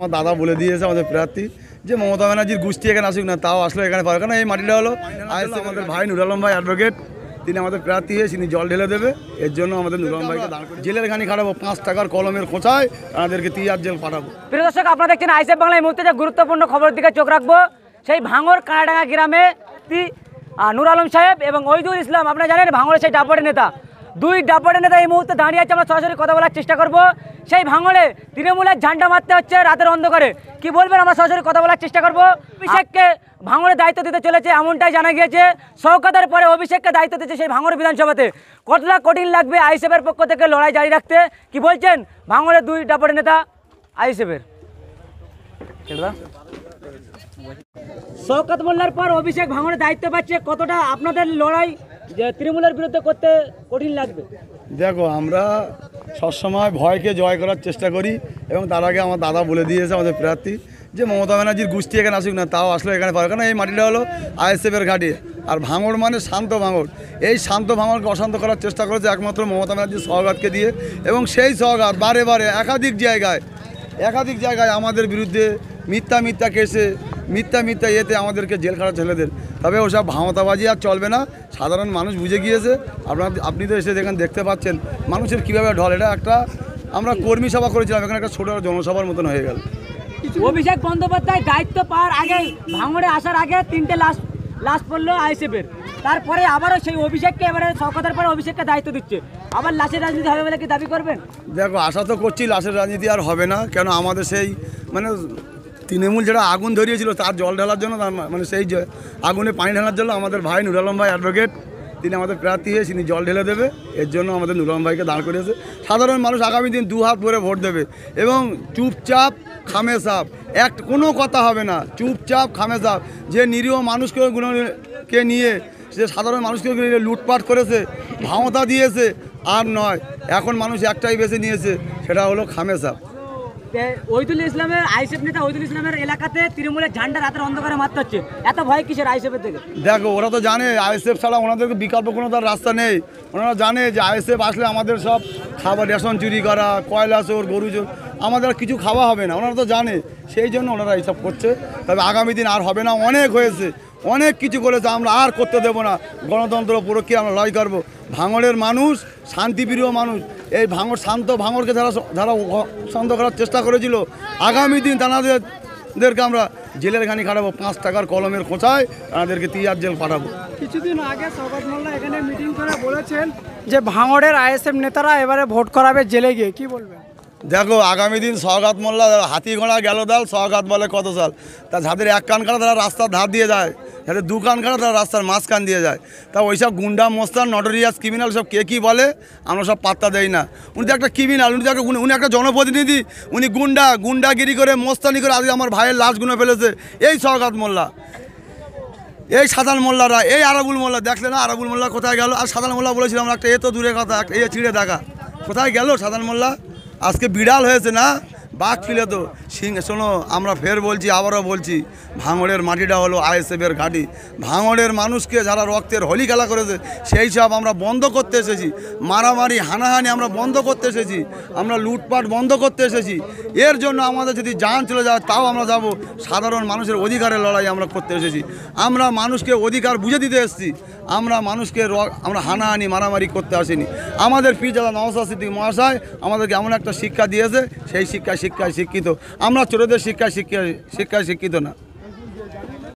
আমার দাদা বলে দিয়েছে আমাদের প্রার্থী যে মমতা ব্যানার্জির গোষ্ঠী এখানে আসুক না তাও আসলো এখানে পারে এই মাটিটা হলো আইসি আমাদের ভাই নুরালম ভাই অ্যাডভোকেট তিনি আমাদের প্রার্থী হয়ে তিনি জল ঢেলে দেবে এর জন্য আমাদের নুরালম ভাইকে জেলের গানি খাটাবো পাঁচ টাকার কলমের খোঁচায় আমাদেরকে তিয়ার জেল পাঠাবো প্রিয় দর্শক আপনারা দেখছেন আইসেফ বাংলা এই মুহূর্তে যে গুরুত্বপূর্ণ খবরের দিকে চোখ রাখবো সেই ভাঙর কানাডাঙ্গা গ্রামে নুর আলম সাহেব এবং ওইদুল ইসলাম আপনারা জানেন ভাঙরের সেই ডাপটের নেতা দুই ডাবরের নেতা এই মুহূর্তে দাঁড়িয়ে আছে আমরা সরাসরি কথা বলার চেষ্টা করব সেই ভাঙড়ে তৃণমূলের ঝান্ডা মারতে হচ্ছে রাতের অন্ধকারে কি বলবেন আমরা সরাসরি কথা বলার চেষ্টা করব অভিষেককে ভাঙড়ে দায়িত্ব দিতে চলেছে এমনটাই জানা গিয়েছে সৌকাতের পরে অভিষেককে দায়িত্ব দিচ্ছে সেই ভাঙড় বিধানসভাতে কতটা কঠিন লাগবে আইসেফের পক্ষ থেকে লড়াই জারি রাখতে কি বলছেন ভাঙড়ের দুই ডাবরের নেতা আইসেফের শওকত মোল্লার পর অভিষেক ভাঙড়ে দায়িত্ব পাচ্ছে কতটা আপনাদের লড়াই যে তৃণমূলের বিরুদ্ধে করতে কঠিন লাগবে দেখো আমরা সবসময় ভয়কে জয় করার চেষ্টা করি এবং তার আগে আমার দাদা বলে দিয়েছে আমাদের প্রার্থী যে মমতা ব্যানার্জির গোষ্ঠী এখানে আসুক না তাও আসলে এখানে পারে কারণ এই মাটিটা হলো আইএসএফের ঘাটি আর ভাঙড় মানে শান্ত ভাঙড় এই শান্ত ভাঙড়কে অশান্ত করার চেষ্টা করেছে একমাত্র মমতা ব্যানার্জির সহঘাতকে দিয়ে এবং সেই সহঘাত বারে বারে একাধিক জায়গায় একাধিক জায়গায় আমাদের বিরুদ্ধে মিথ্যা মিথ্যা কেসে মিথ্যা মিথ্যা ইয়েতে আমাদেরকে জেল খাটা ছেলেদের তবে ওসব ভাঁওতাবাজি আর চলবে না সাধারণ মানুষ বুঝে গিয়েছে আপনার আপনি তো এসে দেখেন দেখতে পাচ্ছেন মানুষের কীভাবে ঢল এটা একটা আমরা কর্মী সভা করেছিলাম এখানে একটা ছোটো জনসভার মতন হয়ে গেল অভিষেক বন্দ্যোপাধ্যায় দায়িত্ব পাওয়ার আগে ভাঙড়ে আসার আগে তিনটে লাশ লাশ পড়লো আইসিএফের তারপরে আবারও সেই অভিষেককে এবারে সরকারের পরে অভিষেককে দায়িত্ব দিচ্ছে আবার লাশের রাজনীতি হবে বলে কি দাবি করবেন দেখো আশা তো করছি লাশের রাজনীতি আর হবে না কেন আমাদের সেই মানে তৃণমূল যেটা আগুন ধরিয়েছিল তার জল ঢালার জন্য তার মানে সেই আগুনে পানি ঢালার জন্য আমাদের ভাই নুরালম ভাই অ্যাডভোকেট তিনি আমাদের প্রার্থী হয়ে তিনি জল ঢেলে দেবে এর জন্য আমাদের নুরালম ভাইকে দাঁড় করিয়েছে সাধারণ মানুষ আগামী দিন দু হাত ভরে ভোট দেবে এবং চুপচাপ খামে সাপ এক কোনো কথা হবে না চুপচাপ খামে সাপ যে নিরীহ মানুষকে নিয়ে যে সাধারণ মানুষকে লুটপাট করেছে ভাওতা দিয়েছে আর নয় এখন মানুষ একটাই বেছে নিয়েছে সেটা হলো খামে সাপ ওইদুল ইসলামের আইসেফ নেতা ওইদুল ইসলামের এলাকাতে তৃণমূলের ঝান্ডা রাতের অন্ধকারে মারতে হচ্ছে এত ভয় কিসের আইসেফের থেকে দেখো ওরা তো জানে আইসেফ ছাড়া ওনাদেরকে বিকল্প কোনো তার রাস্তা নেই ওনারা জানে যে আইসেফ আসলে আমাদের সব খাবার রেশন চুরি করা কয়লা চোর গরু চোর আমাদের কিছু খাওয়া হবে না ওনারা তো জানে সেই জন্য ওনারা এইসব করছে তবে আগামী দিন আর হবে না অনেক হয়েছে অনেক কিছু করেছে আমরা আর করতে দেব না গণতন্ত্র প্রক্রিয়া আমরা লড়াই করবো ভাঙড়ের মানুষ শান্তিপ্রিয় মানুষ এই ভাঙড় শান্ত ভাঙড়কে যারা যারা শান্ত করার চেষ্টা করেছিল আগামী দিন তাদেরকে আমরা জেলের ঘানি কাটাবো পাঁচ টাকার কলমের খোঁচায় তাদেরকে তিয়ার জেল পাঠাবো কিছুদিন আগে সৌগত মোল্লা এখানে মিটিং করে বলেছেন যে ভাঙড়ের আইএসএফ নেতারা এবারে ভোট করাবে জেলে গিয়ে কি বলবে দেখো আগামী দিন সহগাত মোল্লা হাতি ঘোড়া গেল দল সহগাত বলে কত সাল তা যাদের এক কান কাটা তারা রাস্তার ধার দিয়ে যায় একটা দোকান খানা তারা রাস্তার মাঝখান দিয়ে যায় তা ওইসব গুন্ডা মোস্তান নটরিয়াস ক্রিমিনাল সব কে কী বলে আমরা সব পাত্তা দেই না উনি তো একটা ক্রিমিনাল উনি তো একটা উনি একটা জনপ্রতিনিধি উনি গুন্ডা গুন্ডাগিরি করে মোস্তানি করে আজকে আমার ভাইয়ের লাশ গুনে ফেলেছে এই সহকাত মোল্লা এই সাধারণ মোল্লারা এই আরবুল মোল্লা দেখলে না আরবুল মোল্লা কোথায় গেল আর সাধারণ মোল্লা বলেছিলাম একটা এ তো দূরে কথা একটা এ চিড়ে দেখা কোথায় গেল সাধারণ মোল্লা আজকে বিড়াল হয়েছে না বাঘ ফিলে তো সিং শোনো আমরা ফের বলছি আবারও বলছি ভাঙড়ের মাটিটা হলো আইএসএফের ঘাঁটি ভাঙড়ের মানুষকে যারা রক্তের হোলি খেলা করেছে সেই সব আমরা বন্ধ করতে এসেছি মারামারি হানাহানি আমরা বন্ধ করতে এসেছি আমরা লুটপাট বন্ধ করতে এসেছি এর জন্য আমাদের যদি যান চলে যায় তাও আমরা যাব সাধারণ মানুষের অধিকারের লড়াই আমরা করতে এসেছি আমরা মানুষকে অধিকার বুঝে দিতে এসেছি আমরা মানুষকে আমরা হানাহানি মারামারি করতে আসিনি আমাদের পীরজাদা নওসাদ সিদ্দিক মহাশয় আমাদেরকে এমন একটা শিক্ষা দিয়েছে সেই শিক্ষায় শিক্ষায় শিক্ষিত আমরা ছোটদের শিক্ষা শিক্ষা শিক্ষা শিক্ষিত না